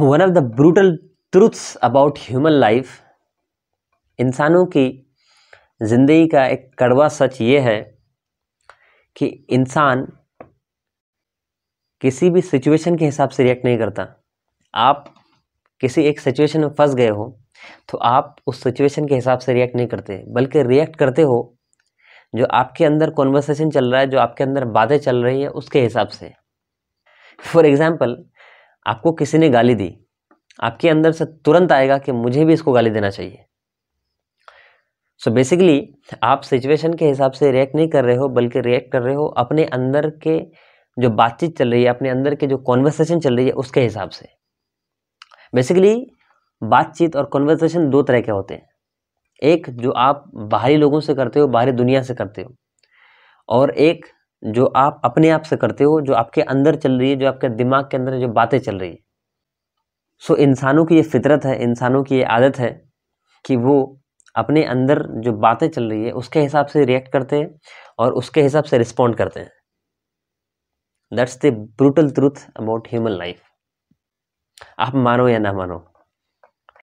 one of the brutal truths about human life इंसानों की ज़िंदगी का एक कड़वा सच ये है कि इंसान किसी भी सिचुएशन के हिसाब से रिएक्ट नहीं करता आप किसी एक सिचुएशन में फंस गए हो तो आप उस सिचुएशन के हिसाब से रिएक्ट नहीं करते बल्कि रिएक्ट करते हो जो आपके अंदर कॉन्वर्सेशन चल रहा है जो आपके अंदर बातें चल रही है उसके हिसाब से फॉर एग्ज़ाम्पल आपको किसी ने गाली दी आपके अंदर से तुरंत आएगा कि मुझे भी इसको गाली देना चाहिए सो so बेसिकली आप सिचुएशन के हिसाब से रिएक्ट नहीं कर रहे हो बल्कि रिएक्ट कर रहे हो अपने अंदर के जो बातचीत चल रही है अपने अंदर के जो कॉन्वर्सेशन चल रही है उसके हिसाब से बेसिकली बातचीत और कॉन्वर्सेशन दो तरह के होते हैं एक जो आप बाहरी लोगों से करते हो बाहरी दुनिया से करते हो और एक जो आप अपने आप से करते हो जो आपके अंदर चल रही है जो आपके दिमाग के अंदर जो बातें चल रही है सो इंसानों की ये फितरत है इंसानों की ये आदत है कि वो अपने अंदर जो बातें चल रही है उसके हिसाब से रिएक्ट करते हैं और उसके हिसाब से रिस्पॉन्ड करते हैं that's the brutal truth about human life आप मानो या ना मानो